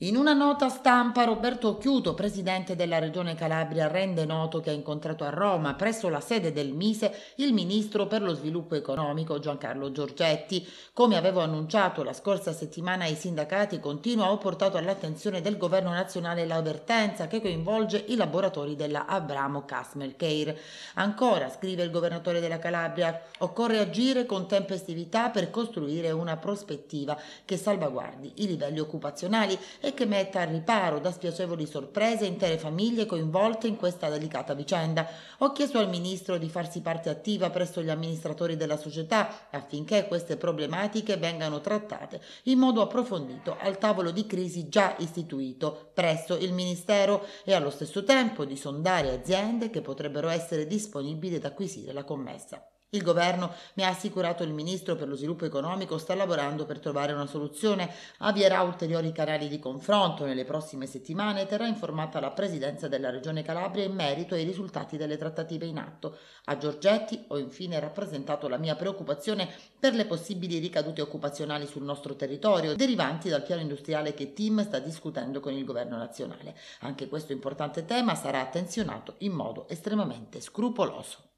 In una nota stampa Roberto Occhiuto, presidente della Regione Calabria, rende noto che ha incontrato a Roma, presso la sede del Mise, il ministro per lo sviluppo economico Giancarlo Giorgetti. Come avevo annunciato la scorsa settimana ai sindacati, continua ho portato all'attenzione del governo nazionale l'avvertenza che coinvolge i laboratori della Abramo Casmer Care. Ancora, scrive il governatore della Calabria, occorre agire con tempestività per costruire una prospettiva che salvaguardi i livelli occupazionali e che metta al riparo da spiacevoli sorprese intere famiglie coinvolte in questa delicata vicenda. Ho chiesto al Ministro di farsi parte attiva presso gli amministratori della società affinché queste problematiche vengano trattate in modo approfondito al tavolo di crisi già istituito presso il Ministero e allo stesso tempo di sondare aziende che potrebbero essere disponibili ad acquisire la commessa. Il governo, mi ha assicurato il ministro per lo sviluppo economico, sta lavorando per trovare una soluzione, avvierà ulteriori canali di confronto nelle prossime settimane e terrà informata la presidenza della Regione Calabria in merito ai risultati delle trattative in atto. A Giorgetti ho infine rappresentato la mia preoccupazione per le possibili ricadute occupazionali sul nostro territorio derivanti dal piano industriale che Tim sta discutendo con il governo nazionale. Anche questo importante tema sarà attenzionato in modo estremamente scrupoloso.